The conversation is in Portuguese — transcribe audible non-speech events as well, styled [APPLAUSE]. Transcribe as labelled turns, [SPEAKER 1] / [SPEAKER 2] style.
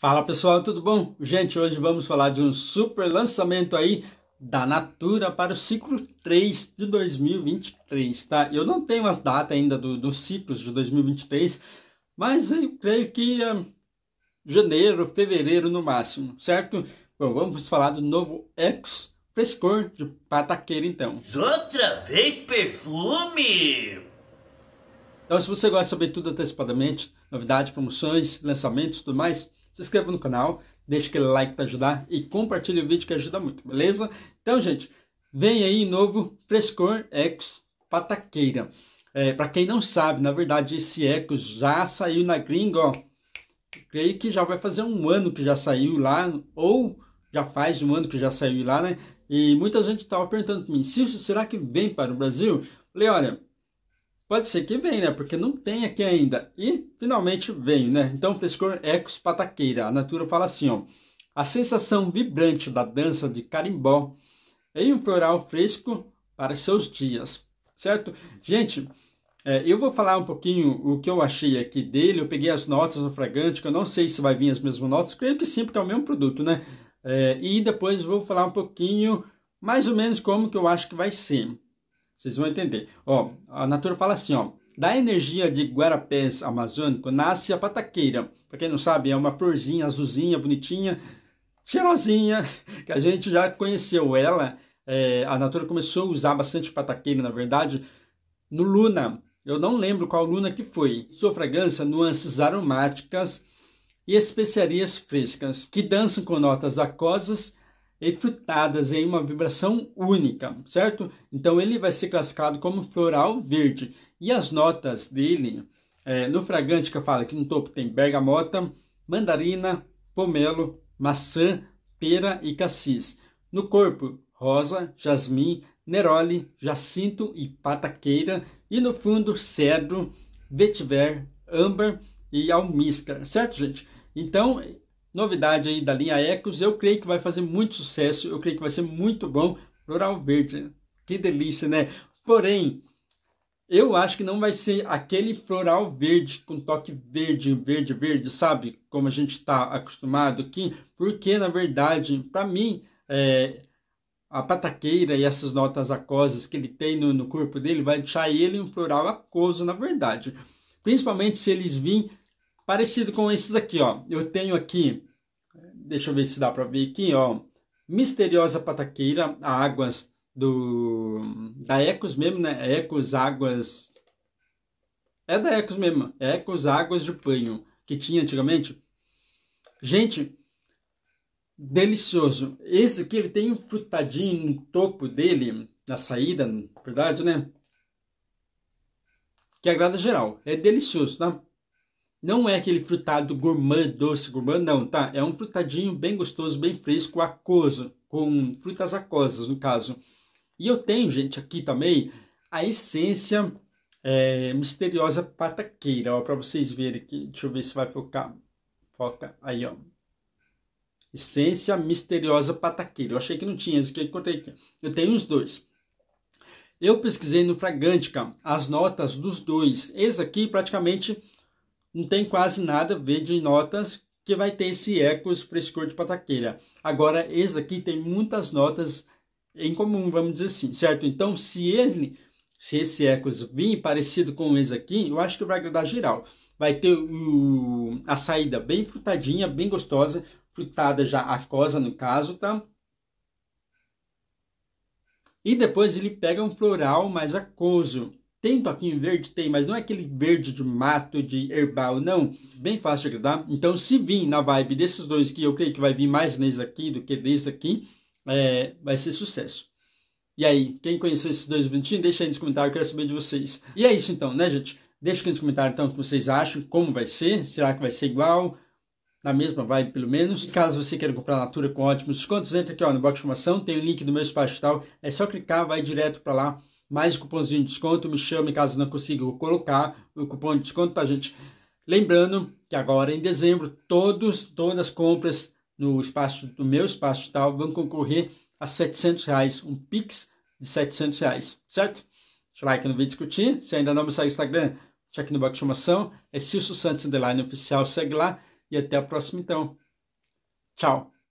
[SPEAKER 1] Fala pessoal, tudo bom? Gente, hoje vamos falar de um super lançamento aí da Natura para o ciclo 3 de 2023, tá? Eu não tenho as datas ainda do, dos ciclos de 2023, mas eu creio que é janeiro, fevereiro no máximo, certo? Bom, vamos falar do novo Ex Frescor de Pataqueira então. Outra vez perfume! Então, se você gosta de saber tudo antecipadamente, novidades, promoções, lançamentos e tudo mais, se inscreva no canal, deixe aquele like para ajudar e compartilhe o vídeo que ajuda muito, beleza? Então, gente, vem aí novo Frescor Ecos Pataqueira. É, para quem não sabe, na verdade, esse Ecos já saiu na gringa, ó. Creio que já vai fazer um ano que já saiu lá, ou já faz um ano que já saiu lá, né? E muita gente estava perguntando para mim, será que vem para o Brasil? Eu falei, olha, Pode ser que venha, né? Porque não tem aqui ainda. E finalmente veio, né? Então, frescor Ecos Pataqueira. A Natura fala assim, ó. A sensação vibrante da dança de carimbó em é um floral fresco para seus dias, certo? Gente, é, eu vou falar um pouquinho o que eu achei aqui dele. Eu peguei as notas do fragante, que eu não sei se vai vir as mesmas notas. Creio que sim, porque é o mesmo produto, né? É, e depois vou falar um pouquinho, mais ou menos, como que eu acho que vai ser. Vocês vão entender. Ó, a Natura fala assim, ó. Da energia de Guarapés amazônico nasce a pataqueira. Para quem não sabe, é uma florzinha azulzinha, bonitinha, cheirosinha, [LAUGHS] que a gente já conheceu ela. É, a Natura começou a usar bastante pataqueira, na verdade, no Luna. Eu não lembro qual Luna que foi. Sua fragrância, nuances aromáticas e especiarias frescas, que dançam com notas aquosas efrutadas em uma vibração única, certo? Então ele vai ser classificado como floral verde. E as notas dele, é, no fragante que eu falo aqui no topo tem bergamota, mandarina, pomelo, maçã, pera e cassis. No corpo, rosa, jasmim, neroli, jacinto e pataqueira. E no fundo, cedro, vetiver, âmbar e almíscar, certo, gente? Então, novidade aí da linha Ecos. Eu creio que vai fazer muito sucesso, eu creio que vai ser muito bom. Floral verde, né? que delícia, né? Porém, eu acho que não vai ser aquele floral verde com toque verde, verde, verde, sabe? Como a gente está acostumado aqui, porque na verdade, para mim, é, a pataqueira e essas notas aquosas que ele tem no, no corpo dele vai deixar ele um floral aquoso, na verdade. Principalmente se eles virem Parecido com esses aqui, ó. Eu tenho aqui, deixa eu ver se dá para ver aqui, ó. Misteriosa Pataqueira, águas do da Ecos mesmo, né? Ecos Águas é da Ecos mesmo, é Ecos Águas de Panho, que tinha antigamente. Gente, delicioso. Esse aqui ele tem um frutadinho no topo dele, na saída, na verdade, né? Que agrada geral. É delicioso, tá? Não é aquele frutado gourmand doce gourmand não, tá? É um frutadinho bem gostoso, bem fresco, aquoso, com frutas aquosas, no caso. E eu tenho, gente, aqui também a essência é, misteriosa pataqueira, ó, pra vocês verem aqui. Deixa eu ver se vai focar. Foca aí, ó. Essência misteriosa pataqueira. Eu achei que não tinha, isso que eu encontrei aqui. Eu tenho os dois. Eu pesquisei no Fragantica as notas dos dois. Esse aqui praticamente não tem quase nada a ver de notas que vai ter esse eco, frescor de pataqueira. Agora, esse aqui tem muitas notas em comum, vamos dizer assim, certo? Então, se ele, se esse eco vir parecido com esse aqui, eu acho que vai agradar geral. Vai ter a saída bem frutadinha, bem gostosa, frutada já aquosa no caso, tá? E depois ele pega um floral mais aquoso. Tem toquinho verde? Tem, mas não é aquele verde de mato, de herbal, não. Bem fácil de agradar. Então, se vir na vibe desses dois que eu creio que vai vir mais nesse aqui do que nesse aqui, é, vai ser sucesso. E aí, quem conheceu esses dois bonitinhos, deixa aí nos comentários, eu quero saber de vocês. E é isso então, né, gente? Deixa aqui nos comentários então o que vocês acham, como vai ser, será que vai ser igual, na mesma vibe pelo menos. E caso você queira comprar Natura com ótimos descontos, entra aqui ó, no box de informação, tem o link do meu espaço tal, é só clicar, vai direto para lá mais cupomzinho de desconto, me chame caso não consiga colocar o cupom de desconto para gente. Lembrando que agora em dezembro, todos, todas as compras no espaço do meu espaço tal vão concorrer a 700 reais, um Pix de 700 reais, certo? Deixa like no vídeo discutir. Se ainda não me segue no Instagram, cheque no box de chamação. É Silso Santos Underline Oficial, segue lá. E até a próxima então. Tchau.